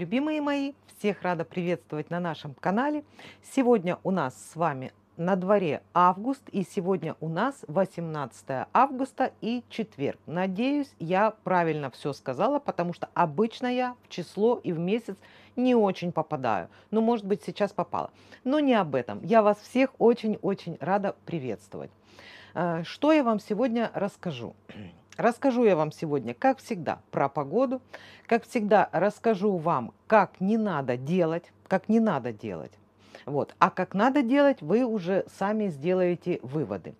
Любимые мои, всех рада приветствовать на нашем канале. Сегодня у нас с вами на дворе август, и сегодня у нас 18 августа и четверг. Надеюсь, я правильно все сказала, потому что обычно я в число и в месяц не очень попадаю. Ну, может быть, сейчас попала. Но не об этом. Я вас всех очень-очень рада приветствовать. Э, что я вам сегодня расскажу? Расскажу я вам сегодня, как всегда, про погоду. Как всегда, расскажу вам, как не надо делать, как не надо делать. Вот. А как надо делать, вы уже сами сделаете выводы.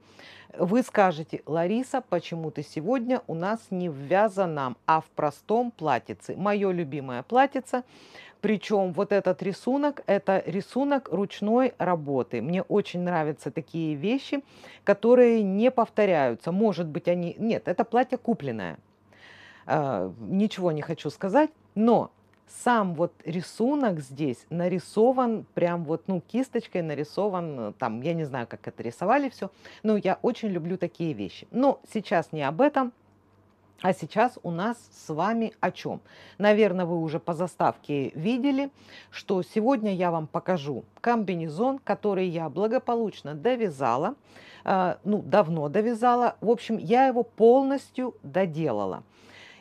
Вы скажете, Лариса, почему ты сегодня у нас не в вязаном, а в простом платьице. Мое любимое платьице причем вот этот рисунок, это рисунок ручной работы. Мне очень нравятся такие вещи, которые не повторяются. Может быть, они... Нет, это платье купленное. Э, ничего не хочу сказать, но сам вот рисунок здесь нарисован прям вот, ну, кисточкой нарисован, там, я не знаю, как это рисовали все, но я очень люблю такие вещи. Но сейчас не об этом, а сейчас у нас с вами о чем? Наверное, вы уже по заставке видели, что сегодня я вам покажу комбинезон, который я благополучно довязала, э, ну, давно довязала. В общем, я его полностью доделала.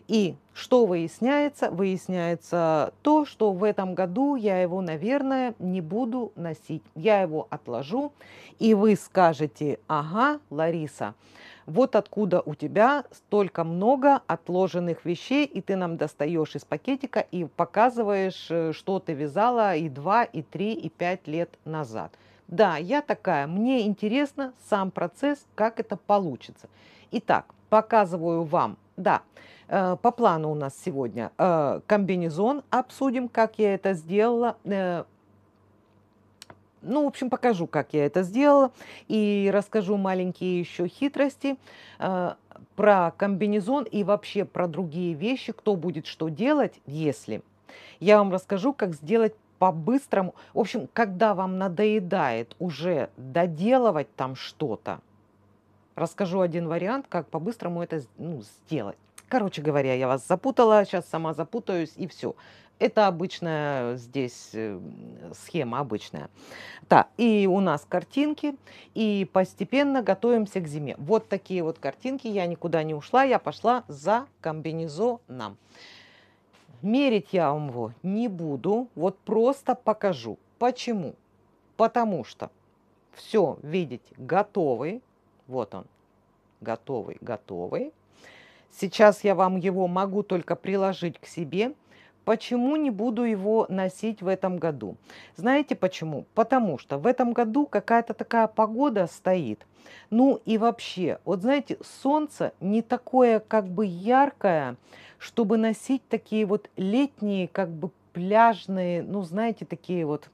И что выясняется? Выясняется то, что в этом году я его, наверное, не буду носить. Я его отложу, и вы скажете, ага, Лариса, э, вот откуда у тебя столько много отложенных вещей, и ты нам достаешь из пакетика и показываешь, э, что ты вязала и 2, и 3, и 5 лет назад. Да, я такая, мне интересно сам процесс, как это получится. Итак, показываю вам, да, э, по плану у нас сегодня э, комбинезон обсудим, как я это сделала. Э, ну, в общем, покажу, как я это сделала и расскажу маленькие еще хитрости э, про комбинезон и вообще про другие вещи, кто будет что делать, если. Я вам расскажу, как сделать по-быстрому. В общем, когда вам надоедает уже доделывать там что-то, расскажу один вариант, как по-быстрому это ну, сделать. Короче говоря, я вас запутала, сейчас сама запутаюсь и все. Это обычная э, здесь э, схема обычная. Так, и у нас картинки, и постепенно готовимся к зиме. Вот такие вот картинки, я никуда не ушла, я пошла за комбинезоном. Мерить я вам его не буду, вот просто покажу. Почему? Потому что все, видите, готовый, вот он, готовый, готовый. Сейчас я вам его могу только приложить к себе. Почему не буду его носить в этом году? Знаете почему? Потому что в этом году какая-то такая погода стоит. Ну и вообще, вот знаете, солнце не такое как бы яркое, чтобы носить такие вот летние, как бы пляжные, ну знаете, такие вот.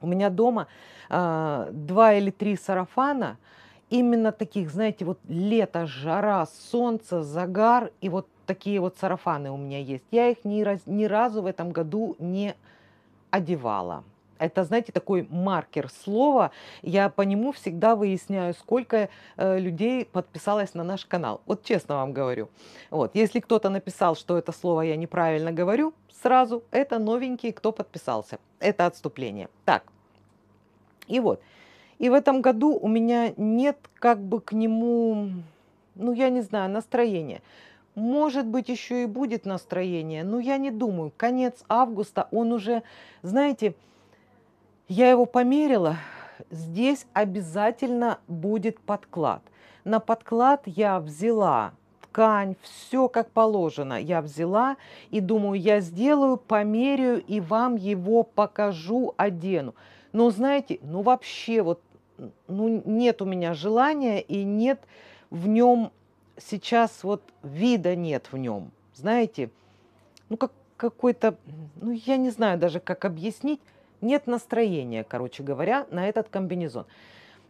У меня дома э, два или три сарафана – именно таких, знаете, вот лето, жара, солнце, загар и вот такие вот сарафаны у меня есть. Я их ни, раз, ни разу в этом году не одевала. Это, знаете, такой маркер слова. Я по нему всегда выясняю, сколько э, людей подписалось на наш канал. Вот честно вам говорю. Вот, если кто-то написал, что это слово я неправильно говорю, сразу это новенький, кто подписался. Это отступление. Так. И вот. И в этом году у меня нет как бы к нему, ну я не знаю, настроения. Может быть, еще и будет настроение, но я не думаю. Конец августа, он уже, знаете, я его померила, здесь обязательно будет подклад. На подклад я взяла ткань, все как положено. Я взяла и думаю, я сделаю, померяю и вам его покажу, одену. Но знаете, ну вообще вот ну, нет у меня желания и нет в нем сейчас вот вида нет в нем. Знаете, ну как какой-то, ну я не знаю даже как объяснить, нет настроения, короче говоря, на этот комбинезон.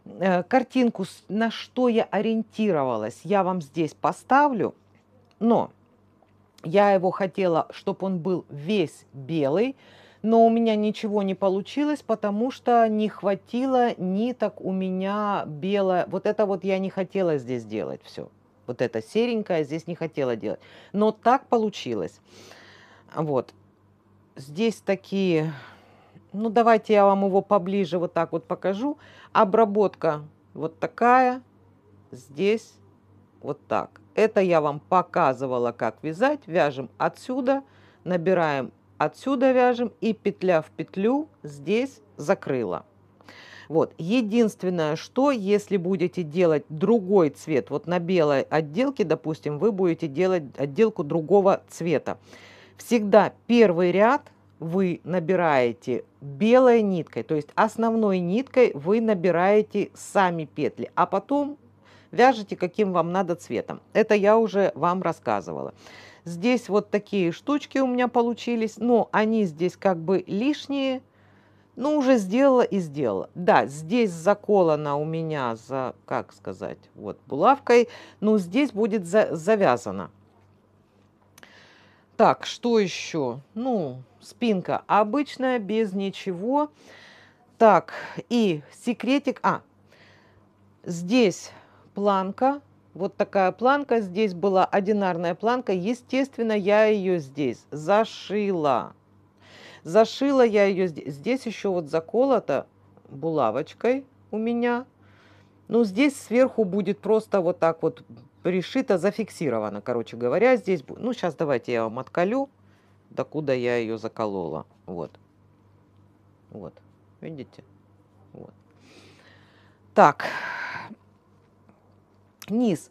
Э, картинку, на что я ориентировалась, я вам здесь поставлю, но я его хотела, чтобы он был весь белый, но у меня ничего не получилось, потому что не хватило ниток у меня белое. Вот это вот я не хотела здесь делать все. Вот это серенькое здесь не хотела делать. Но так получилось. Вот. Здесь такие... Ну, давайте я вам его поближе вот так вот покажу. Обработка вот такая. Здесь вот так. Это я вам показывала, как вязать. Вяжем отсюда, набираем отсюда вяжем и петля в петлю здесь закрыла. Вот. Единственное, что если будете делать другой цвет, вот на белой отделке, допустим, вы будете делать отделку другого цвета. Всегда первый ряд вы набираете белой ниткой, то есть основной ниткой вы набираете сами петли, а потом вяжете, каким вам надо цветом. Это я уже вам рассказывала. Здесь вот такие штучки у меня получились, но они здесь как бы лишние. Ну, уже сделала и сделала. Да, здесь заколано у меня за, как сказать, вот булавкой, но здесь будет за, завязано. Так, что еще? Ну, спинка обычная, без ничего. Так, и секретик. А, здесь планка вот такая планка здесь была, одинарная планка. Естественно, я ее здесь зашила. Зашила я ее здесь. Здесь еще вот заколото булавочкой у меня. Ну, здесь сверху будет просто вот так вот пришито, зафиксировано, короче говоря. Здесь, ну, сейчас давайте я вам отколю, докуда я ее заколола. Вот. Вот. Видите? Вот. Так низ.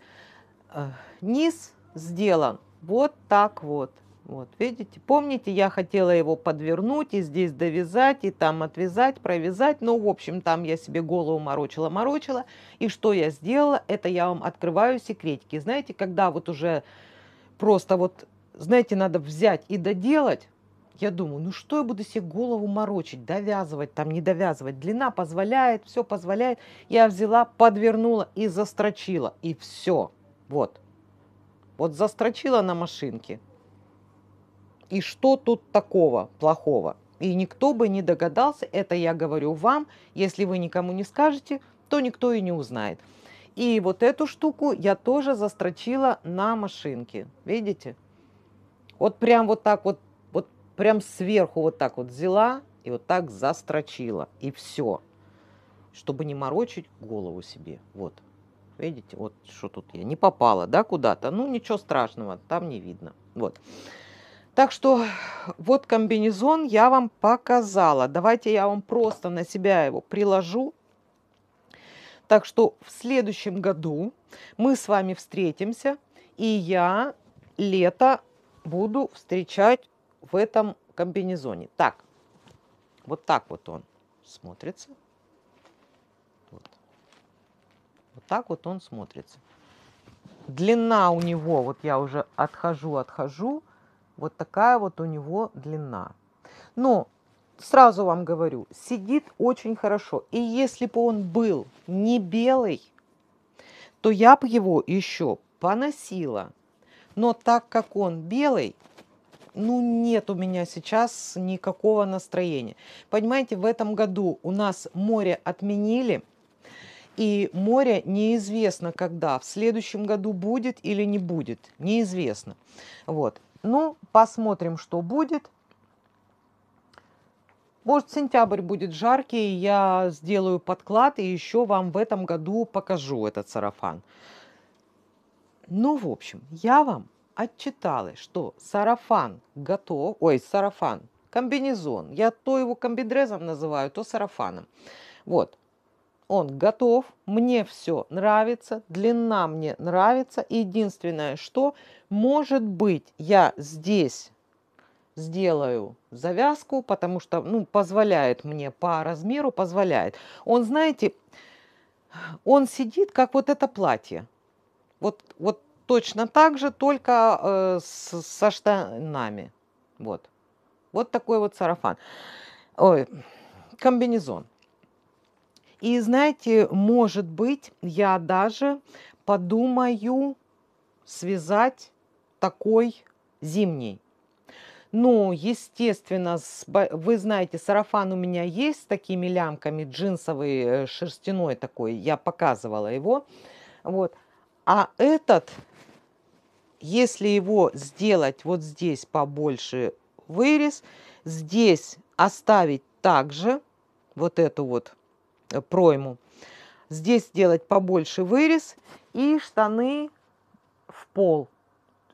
Э, низ сделан вот так вот. Вот, видите, помните, я хотела его подвернуть и здесь довязать, и там отвязать, провязать. Ну, в общем, там я себе голову морочила, морочила. И что я сделала, это я вам открываю секретики. Знаете, когда вот уже просто вот, знаете, надо взять и доделать, я думаю, ну что я буду себе голову морочить, довязывать там, не довязывать. Длина позволяет, все позволяет. Я взяла, подвернула и застрочила. И все. Вот. Вот застрочила на машинке. И что тут такого плохого? И никто бы не догадался, это я говорю вам, если вы никому не скажете, то никто и не узнает. И вот эту штуку я тоже застрочила на машинке. Видите? Вот прям вот так вот прям сверху вот так вот взяла и вот так застрочила. И все. Чтобы не морочить голову себе. Вот. Видите, вот что тут я. Не попала, да, куда-то. Ну, ничего страшного, там не видно. Вот. Так что вот комбинезон я вам показала. Давайте я вам просто на себя его приложу. Так что в следующем году мы с вами встретимся, и я лето буду встречать в этом комбинезоне. Так, вот так вот он смотрится. Вот, вот так вот он смотрится. Длина у него, вот я уже отхожу, отхожу, вот такая вот у него длина. Но ну, сразу вам говорю, сидит очень хорошо. И если бы он был не белый, то я бы его еще поносила. Но так как он белый, ну нет у меня сейчас никакого настроения. Понимаете, в этом году у нас море отменили, и море неизвестно когда, в следующем году будет или не будет, неизвестно. Вот. Ну, посмотрим, что будет. Может, сентябрь будет жаркий, я сделаю подклад и еще вам в этом году покажу этот сарафан. Ну, в общем, я вам отчиталась, что сарафан готов, ой, сарафан, комбинезон, я то его комбидрезом называю, то сарафаном. Вот, он готов, мне все нравится, длина мне нравится. Единственное, что, может быть, я здесь сделаю завязку, потому что, ну, позволяет мне по размеру, позволяет. Он, знаете, он сидит, как вот это платье. Вот, вот точно так же, только э, с, со штанами. Вот. Вот такой вот сарафан. Ой, комбинезон. И знаете, может быть, я даже подумаю связать такой зимний. Ну, естественно, вы знаете, сарафан у меня есть с такими лямками, джинсовый, э, шерстяной такой, я показывала его. Вот. А этот если его сделать вот здесь побольше вырез, здесь оставить также вот эту вот э, пройму, здесь сделать побольше вырез и штаны в пол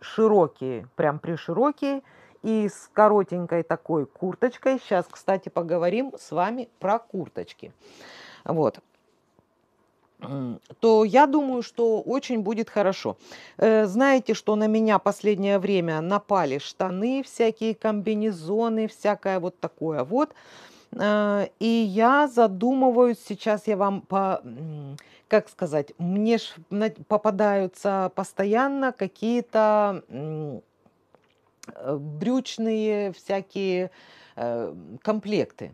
широкие, прям приширокие и с коротенькой такой курточкой. Сейчас, кстати, поговорим с вами про курточки. Вот то я думаю, что очень будет хорошо. Э, знаете, что на меня последнее время напали штаны, всякие комбинезоны, всякое вот такое вот. Э, и я задумываюсь, сейчас я вам, по, как сказать, мне ж попадаются постоянно какие-то э, брючные всякие комплекты.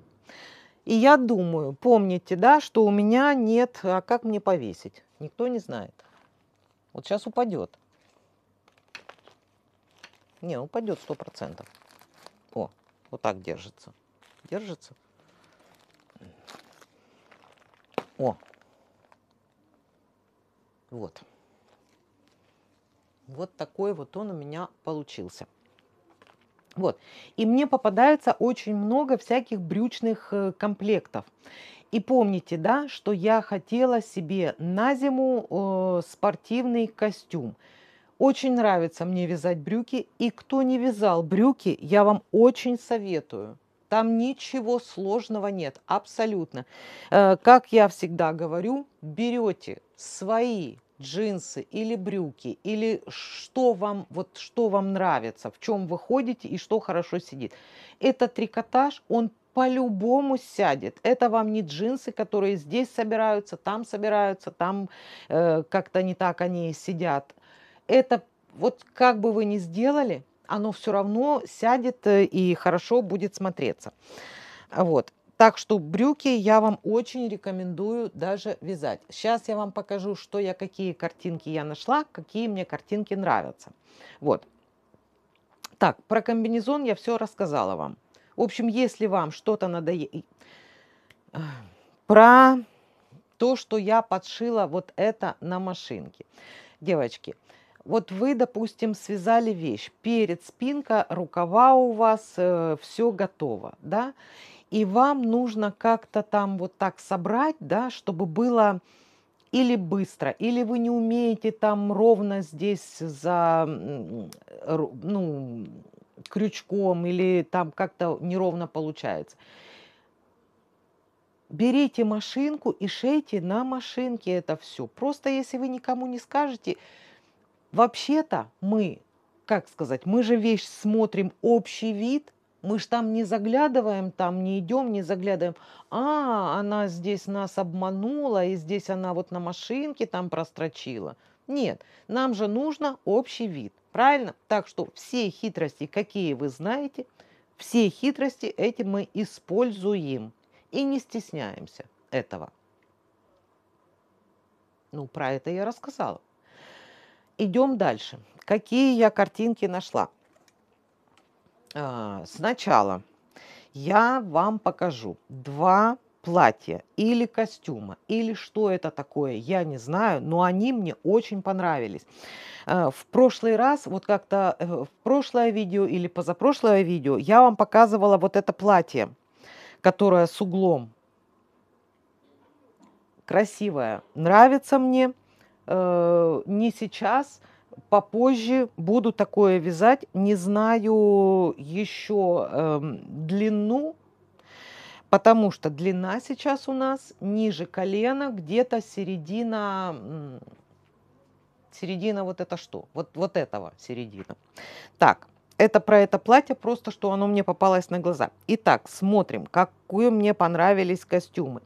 И я думаю, помните, да, что у меня нет, а как мне повесить? Никто не знает. Вот сейчас упадет. Не, упадет сто процентов. О, вот так держится. Держится. О. Вот. Вот такой вот он у меня получился. Вот. И мне попадается очень много всяких брючных э, комплектов. И помните, да, что я хотела себе на зиму э, спортивный костюм. Очень нравится мне вязать брюки. И кто не вязал брюки, я вам очень советую. Там ничего сложного нет, абсолютно. Э, как я всегда говорю, берете свои джинсы или брюки, или что вам, вот что вам нравится, в чем вы ходите и что хорошо сидит. Этот трикотаж, он по-любому сядет. Это вам не джинсы, которые здесь собираются, там собираются, там э, как-то не так они сидят. Это вот как бы вы ни сделали, оно все равно сядет э, и хорошо будет смотреться. Вот. Так что брюки я вам очень рекомендую даже вязать. Сейчас я вам покажу, что я, какие картинки я нашла, какие мне картинки нравятся. Вот. Так, про комбинезон я все рассказала вам. В общем, если вам что-то надоело... Про то, что я подшила вот это на машинке. Девочки, вот вы, допустим, связали вещь. Перед спинка, рукава у вас, э, все готово, да? Да и вам нужно как-то там вот так собрать, да, чтобы было или быстро, или вы не умеете там ровно здесь за, ну, крючком, или там как-то неровно получается. Берите машинку и шейте на машинке это все. Просто если вы никому не скажете, вообще-то мы, как сказать, мы же вещь смотрим общий вид – мы ж там не заглядываем, там не идем, не заглядываем. А, она здесь нас обманула, и здесь она вот на машинке там прострочила. Нет, нам же нужно общий вид, правильно? Так что все хитрости, какие вы знаете, все хитрости эти мы используем и не стесняемся этого. Ну, про это я рассказала. Идем дальше. Какие я картинки нашла? А, сначала я вам покажу два платья или костюма, или что это такое, я не знаю, но они мне очень понравились. Э, в прошлый раз, вот как-то э, в прошлое видео или позапрошлое видео, я вам показывала вот это платье, которое с углом. Красивое. Нравится мне. Э, не сейчас, попозже буду такое вязать. Не знаю еще э, длину, потому что длина сейчас у нас ниже колена, где-то середина, середина вот это что? Вот, вот этого середина. Так, это про это платье, просто что оно мне попалось на глаза. Итак, смотрим, какую мне понравились костюмы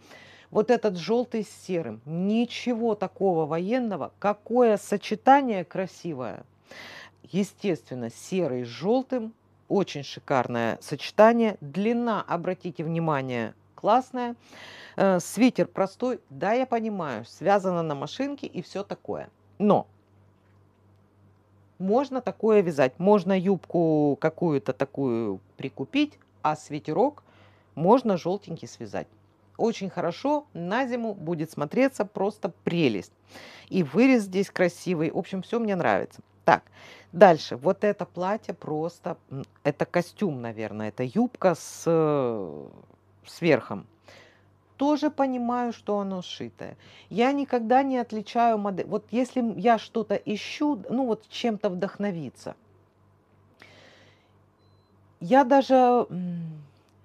вот этот желтый с серым. Ничего такого военного. Какое сочетание красивое. Естественно, серый с желтым. Очень шикарное сочетание. Длина, обратите внимание, классная. Э, свитер простой. Да, я понимаю, связано на машинке и все такое. Но можно такое вязать. Можно юбку какую-то такую прикупить, а свитерок можно желтенький связать очень хорошо на зиму будет смотреться просто прелесть. И вырез здесь красивый. В общем, все мне нравится. Так, дальше. Вот это платье просто... Это костюм, наверное. Это юбка с, э, сверхом Тоже понимаю, что оно сшитое. Я никогда не отличаю модель. Вот если я что-то ищу, ну вот чем-то вдохновиться. Я даже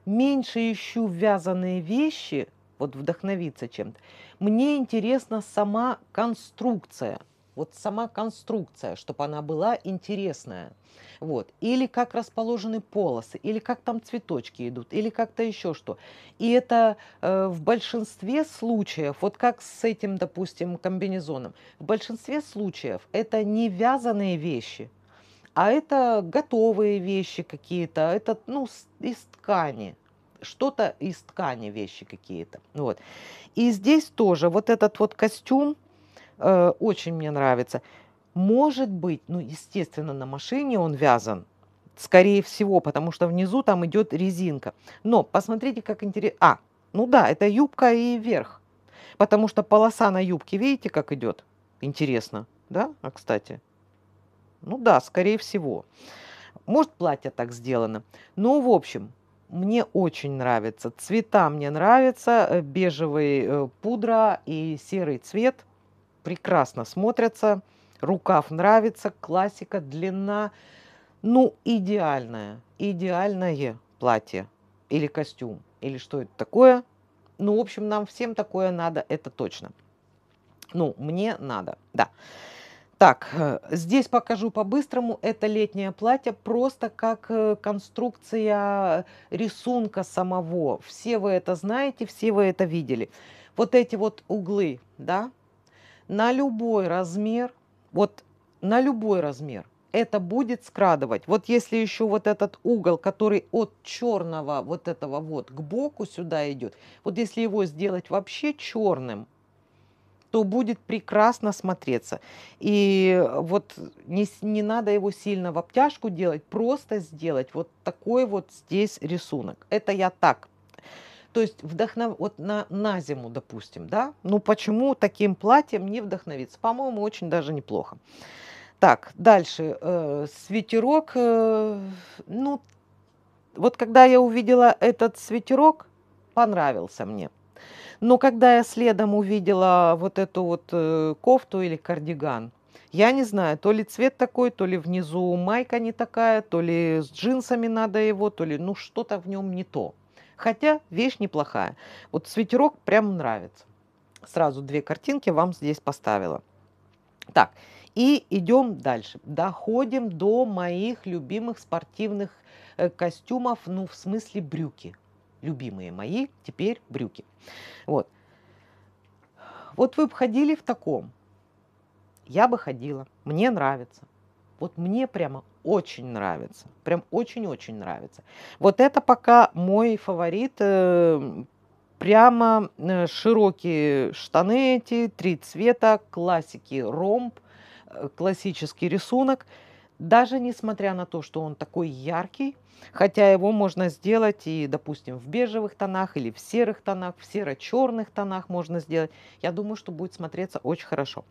меньше ищу вязаные вещи, вот вдохновиться чем-то, мне интересна сама конструкция. Вот сама конструкция, чтобы она была интересная. Вот. Или как расположены полосы, или как там цветочки идут, или как-то еще что. И это э, в большинстве случаев, вот как с этим, допустим, комбинезоном, в большинстве случаев это не вязаные вещи, а это готовые вещи какие-то, это ну, из ткани что-то из ткани вещи какие-то. Ну вот. И здесь тоже вот этот вот костюм э, очень мне нравится. Может быть, ну, естественно, на машине он вязан, скорее всего, потому что внизу там идет резинка. Но посмотрите, как интересно. А, ну да, это юбка и верх, потому что полоса на юбке, видите, как идет? Интересно, да? А, кстати, ну да, скорее всего. Может, платье так сделано. Ну, в общем, мне очень нравится. Цвета мне нравятся. Э, бежевый э, пудра и серый цвет прекрасно смотрятся. Рукав нравится. Классика, длина. Ну, идеальное, идеальное платье или костюм, или что это такое. Ну, в общем, нам всем такое надо, это точно. Ну, мне надо, да. Так, э, здесь покажу по-быстрому. Это летнее платье просто как э, конструкция рисунка самого. Все вы это знаете, все вы это видели. Вот эти вот углы, да, на любой размер, вот на любой размер это будет скрадывать. Вот если еще вот этот угол, который от черного вот этого вот к боку сюда идет, вот если его сделать вообще черным, то будет прекрасно смотреться. И вот не, не надо его сильно в обтяжку делать, просто сделать вот такой вот здесь рисунок. Это я так то есть вдохнов... вот на, на зиму, допустим, да? Ну почему таким платьем не вдохновиться? По-моему, очень даже неплохо. Так, дальше. Э, свитерок. Э, ну, вот когда я увидела этот свитерок, понравился мне. Но когда я следом увидела вот эту вот э, кофту или кардиган, я не знаю, то ли цвет такой, то ли внизу майка не такая, то ли с джинсами надо его, то ли ну что-то в нем не то. Хотя вещь неплохая. Вот свитерок прям нравится. Сразу две картинки вам здесь поставила. Так, и идем дальше. Доходим до моих любимых спортивных э, костюмов, ну в смысле брюки любимые мои теперь брюки. Вот. Вот вы бы ходили в таком. Я бы ходила. Мне нравится. Вот мне прямо очень нравится. Прям очень-очень нравится. Вот это пока мой фаворит. Э, прямо э, широкие штаны эти, три цвета, классики, ромб, э, классический рисунок – даже несмотря на то, что он такой яркий, хотя его можно сделать и, допустим, в бежевых тонах или в серых тонах, в серо-черных тонах можно сделать. Я думаю, что будет смотреться очень хорошо.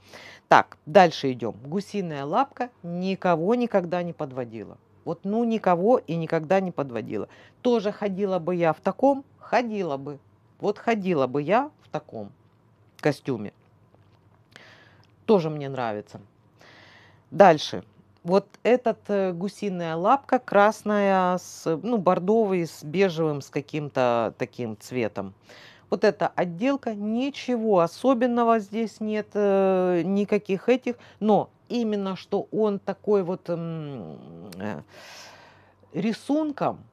Так, дальше идем. Гусиная лапка никого никогда не подводила. Вот ну никого и никогда не подводила. Тоже ходила бы я в таком, ходила бы. Вот ходила бы я в таком костюме. Тоже мне нравится. Дальше. Вот этот э, гусиная лапка красная, с, ну, бордовый, с бежевым, с каким-то таким цветом. Вот эта отделка, ничего особенного здесь нет, э, никаких этих, но именно что он такой вот э, рисунком,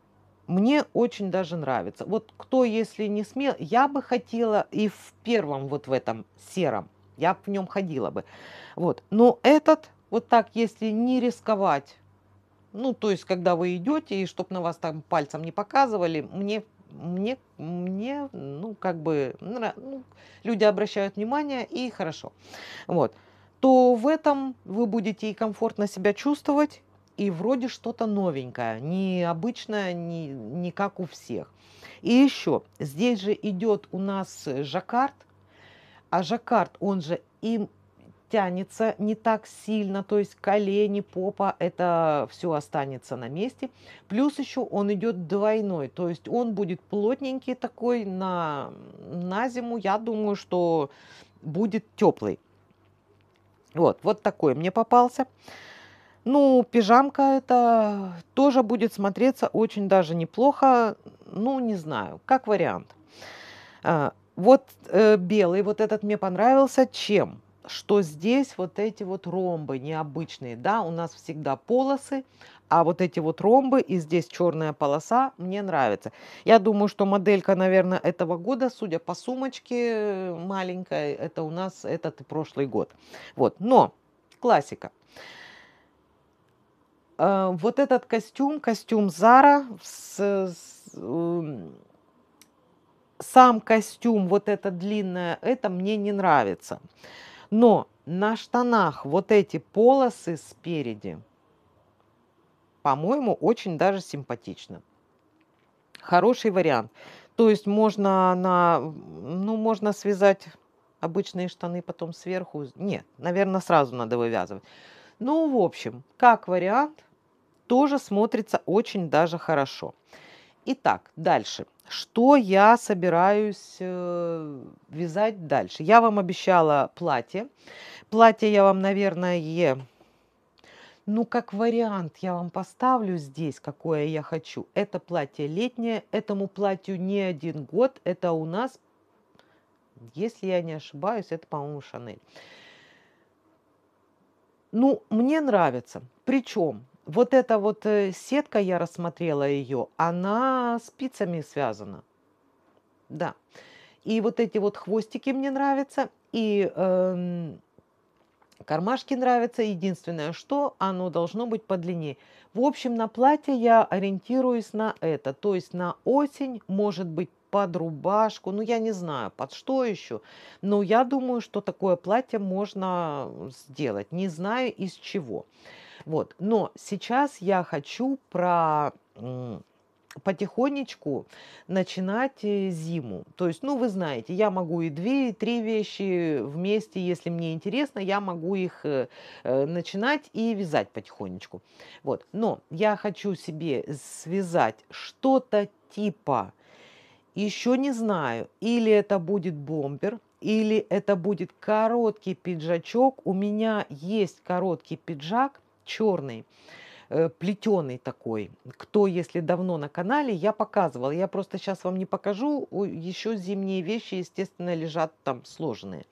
мне очень даже нравится. Вот кто, если не смел, я бы хотела и в первом вот в этом сером, я в нем ходила бы. Вот. Но этот вот так, если не рисковать, ну, то есть, когда вы идете, и чтобы на вас там пальцем не показывали, мне, мне, мне, ну, как бы, ну, люди обращают внимание, и хорошо. Вот. То в этом вы будете и комфортно себя чувствовать, и вроде что-то новенькое, необычное, не, не как у всех. И еще, здесь же идет у нас жаккард, а жаккард, он же им тянется не так сильно, то есть колени, попа, это все останется на месте. Плюс еще он идет двойной, то есть он будет плотненький такой на, на зиму, я думаю, что будет теплый. Вот, вот такой мне попался. Ну, пижамка это тоже будет смотреться очень даже неплохо. Ну, не знаю, как вариант. А, вот э, белый, вот этот мне понравился. Чем? что здесь вот эти вот ромбы необычные, да, у нас всегда полосы, а вот эти вот ромбы и здесь черная полоса мне нравится. Я думаю, что моделька, наверное, этого года, судя по сумочке э, маленькой, это у нас этот и прошлый год. Вот, но классика. Э, вот этот костюм, костюм Зара, с, э, с, эм, сам костюм, вот это длинное, это мне не нравится. Но на штанах вот эти полосы спереди, по-моему, очень даже симпатично. Хороший вариант. То есть можно, на, ну, можно связать обычные штаны потом сверху. Нет, наверное, сразу надо вывязывать. Ну, в общем, как вариант, тоже смотрится очень даже хорошо. Хорошо. Итак, дальше. Что я собираюсь э, вязать дальше? Я вам обещала платье. Платье я вам, наверное, ну, как вариант я вам поставлю здесь, какое я хочу. Это платье летнее, этому платью не один год. Это у нас, если я не ошибаюсь, это, по-моему, Шанель. Ну, мне нравится. Причем вот эта вот э, сетка, я рассмотрела ее, она спицами связана. Да. И вот эти вот хвостики мне нравятся, и эм, кармашки нравятся. Единственное, что оно должно быть подлиннее. В общем, на платье я ориентируюсь на это. То есть на осень, может быть, под рубашку, ну я не знаю, под что еще, но я думаю, что такое платье можно сделать, не знаю из чего. Вот. Но сейчас я хочу про потихонечку начинать э, зиму. То есть, ну, вы знаете, я могу и две, и три вещи вместе, если мне интересно, я могу их э, э начинать и вязать потихонечку. Вот. Но я хочу себе связать что-то типа, еще не знаю, или это будет бомбер, или это будет короткий пиджачок. У меня есть короткий пиджак, черный э, плетеный такой. Кто, если давно на канале, я показывала. Я просто сейчас вам не покажу. Еще зимние вещи, естественно, лежат там сложные.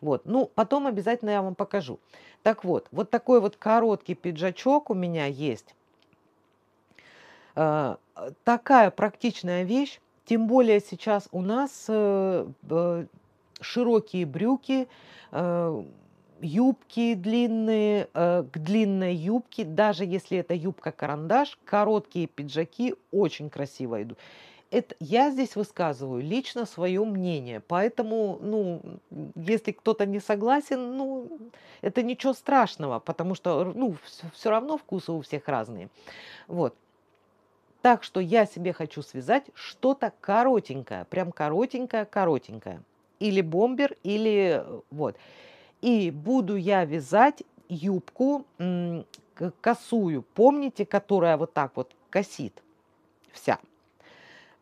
Вот. Ну, потом обязательно я вам покажу. Так вот, вот такой вот короткий пиджачок у меня есть. А, такая практичная вещь. Тем более сейчас у нас э, широкие брюки, э, юбки длинные, э, к длинной юбке, даже если это юбка-карандаш, короткие пиджаки очень красиво идут. Это, я здесь высказываю лично свое мнение, поэтому, ну, если кто-то не согласен, ну, это ничего страшного, потому что, ну, все равно вкусы у всех разные. Вот. Так что я себе хочу связать что-то коротенькое, прям коротенькое, коротенькое. Или бомбер, или э, вот. И буду я вязать юбку косую, помните, которая вот так вот косит вся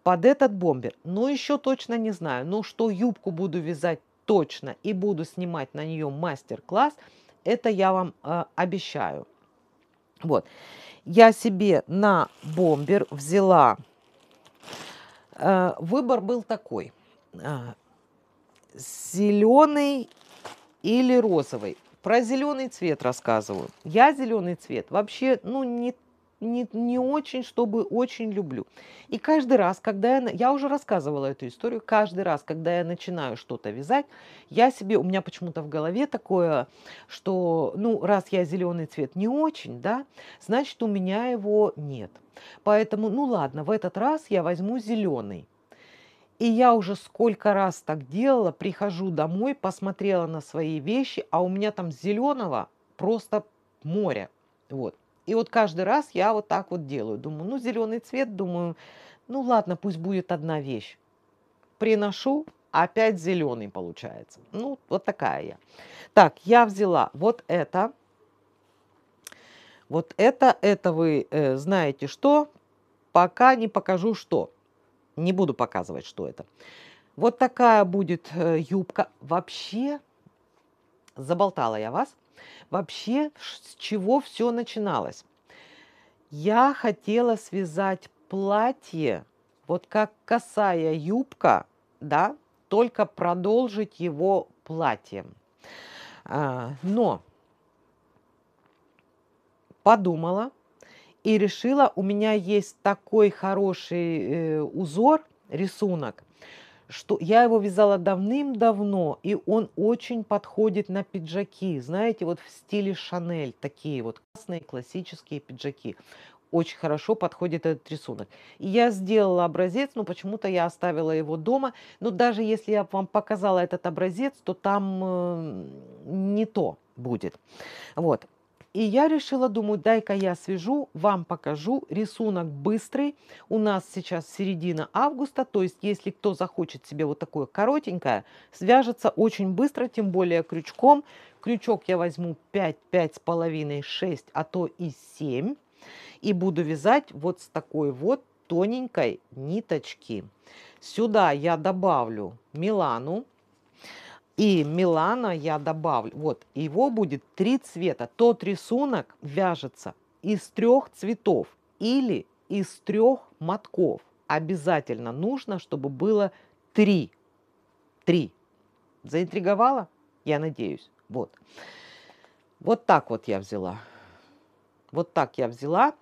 под этот бомбер. Но еще точно не знаю, но что юбку буду вязать точно и буду снимать на нее мастер-класс, это я вам э, обещаю. Вот, я себе на бомбер взяла, э, выбор был такой, э, зеленый или розовый. Про зеленый цвет рассказываю. Я зеленый цвет вообще, ну, не не, не очень, чтобы очень люблю. И каждый раз, когда я, я уже рассказывала эту историю, каждый раз, когда я начинаю что-то вязать, я себе, у меня почему-то в голове такое, что, ну, раз я зеленый цвет не очень, да, значит, у меня его нет. Поэтому, ну ладно, в этот раз я возьму зеленый. И я уже сколько раз так делала, прихожу домой, посмотрела на свои вещи, а у меня там зеленого просто море. Вот. И вот каждый раз я вот так вот делаю. Думаю, ну зеленый цвет, думаю, ну ладно, пусть будет одна вещь. Приношу, опять зеленый получается. Ну, вот такая я. Так, я взяла вот это. Вот это, это вы э, знаете что, пока не покажу что. Не буду показывать, что это. Вот такая будет э, юбка. Вообще, заболтала я вас, вообще с чего все начиналось. Я хотела связать платье, вот как косая юбка, да, только продолжить его платьем. А, но подумала, и решила, у меня есть такой хороший э, узор, рисунок, что я его вязала давным-давно, и он очень подходит на пиджаки, знаете, вот в стиле Шанель, такие вот классные классические пиджаки. Очень хорошо подходит этот рисунок. И я сделала образец, но почему-то я оставила его дома. Но даже если я вам показала этот образец, то там э, не то будет. Вот. И я решила, думаю, дай-ка я свяжу, вам покажу. Рисунок быстрый. У нас сейчас середина августа, то есть если кто захочет себе вот такое коротенькое, свяжется очень быстро, тем более крючком. Крючок я возьму 5, 5,5, 6, а то и 7. И буду вязать вот с такой вот тоненькой ниточки. Сюда я добавлю Милану. И Милана я добавлю. Вот, его будет три цвета. Тот рисунок вяжется из трех цветов или из трех мотков. Обязательно нужно, чтобы было три. Три. Заинтриговала? Я надеюсь. Вот. Вот так вот я взяла. Вот так я взяла.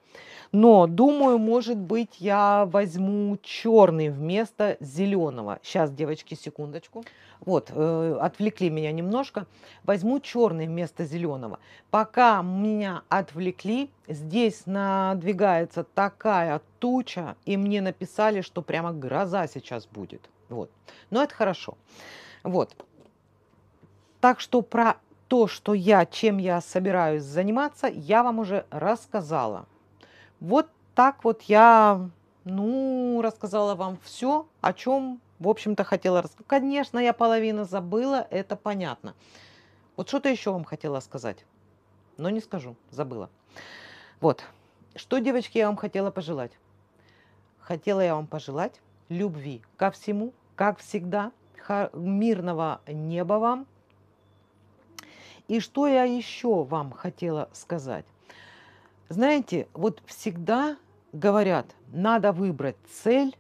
Но, думаю, может быть, я возьму черный вместо зеленого. Сейчас, девочки, секундочку. Вот, э, отвлекли меня немножко. Возьму черный вместо зеленого. Пока меня отвлекли, здесь надвигается такая туча, и мне написали, что прямо гроза сейчас будет. Вот. Но это хорошо. Вот. Так что про то, что я, чем я собираюсь заниматься, я вам уже рассказала. Вот так вот я, ну, рассказала вам все, о чем, в общем-то, хотела рассказать. Конечно, я половину забыла, это понятно. Вот что-то еще вам хотела сказать, но не скажу, забыла. Вот, что, девочки, я вам хотела пожелать? Хотела я вам пожелать любви ко всему, как всегда, мирного неба вам, и что я еще вам хотела сказать? Знаете, вот всегда говорят, надо выбрать цель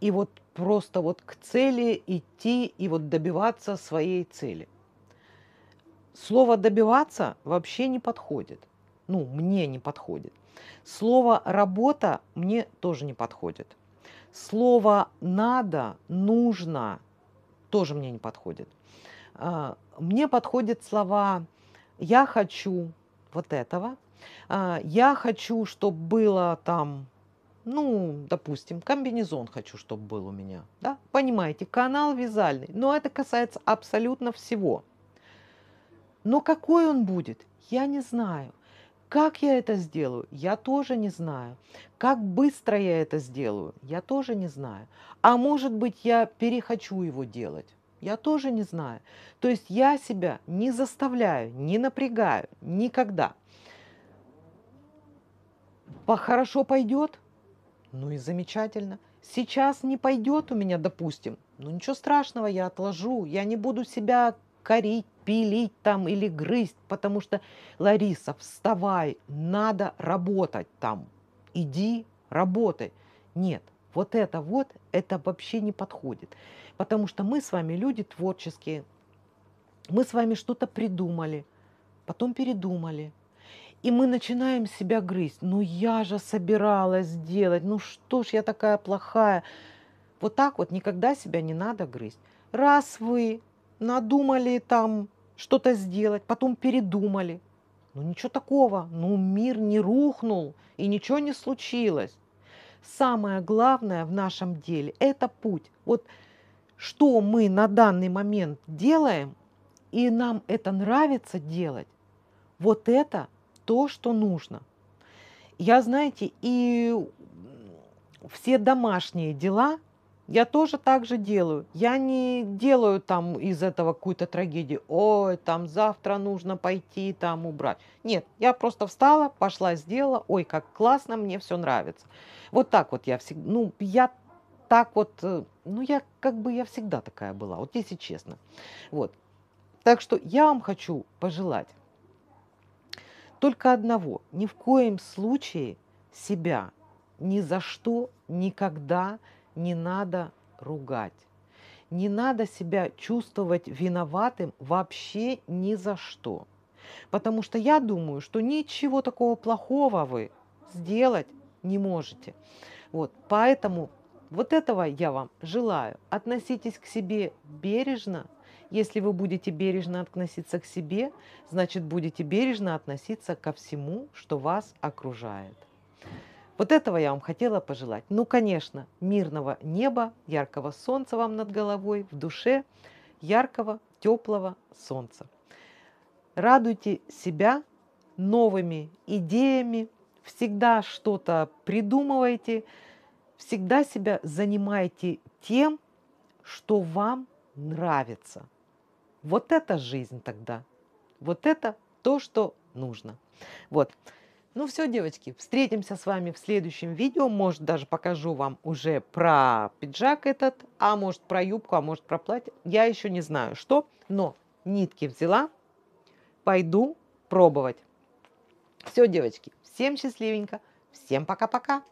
и вот просто вот к цели идти и вот добиваться своей цели. Слово «добиваться» вообще не подходит. Ну, мне не подходит. Слово «работа» мне тоже не подходит. Слово «надо», «нужно» тоже мне не подходит. А, Мне подходят слова «я хочу вот этого», а, «я хочу, чтобы было там ну, допустим, комбинезон хочу, чтобы был у меня, да, понимаете, канал вязальный, но это касается абсолютно всего. Но какой он будет, я не знаю. Как я это сделаю, я тоже не знаю. Как быстро я это сделаю, я тоже не знаю. А может быть, я перехочу его делать. Я тоже не знаю. То есть я себя не заставляю, не напрягаю никогда. По хорошо пойдет, ну и замечательно. Сейчас не пойдет у меня, допустим, ну ничего страшного, я отложу, я не буду себя корить, пилить там или грызть, потому что, Лариса, вставай, надо работать там, иди работай. Нет, вот это вот, это вообще не подходит. Потому что мы с вами люди творческие, мы с вами что-то придумали, потом передумали. И мы начинаем себя грызть. Ну я же собиралась сделать, ну что ж я такая плохая. Вот так вот никогда себя не надо грызть. Раз вы надумали там что-то сделать, потом передумали, ну ничего такого, ну мир не рухнул и ничего не случилось самое главное в нашем деле – это путь. Вот что мы на данный момент делаем, и нам это нравится делать, вот это то, что нужно. Я, знаете, и все домашние дела я тоже так же делаю. Я не делаю там из этого какую-то трагедию. Ой, там завтра нужно пойти там убрать. Нет, я просто встала, пошла, сделала. Ой, как классно, мне все нравится. Вот так вот я всегда, ну, я так вот, э, ну, я как бы, я всегда такая была, вот если честно. Вот. Так что я вам хочу пожелать только одного. Ни в коем случае себя ни за что никогда не не надо ругать. Не надо себя чувствовать виноватым вообще ни за что. Потому что я думаю, что ничего такого плохого вы сделать не можете. Вот, поэтому вот этого я вам желаю. Относитесь к себе бережно. Если вы будете бережно относиться к себе, значит будете бережно относиться ко всему, что вас окружает. Вот этого я вам хотела пожелать. Ну, конечно, мирного неба, яркого солнца вам над головой, в душе, яркого, теплого солнца. Радуйте себя новыми идеями, всегда что-то придумывайте, всегда себя занимайте тем, что вам нравится. Вот это жизнь тогда. Вот это то, что нужно. Вот. Ну все, девочки, встретимся с вами в следующем видео. Может, даже покажу вам уже про пиджак этот, а может, про юбку, а может, про платье. Я еще не знаю, что, но нитки взяла. Пойду пробовать. Все, девочки, всем счастливенько. Всем пока-пока.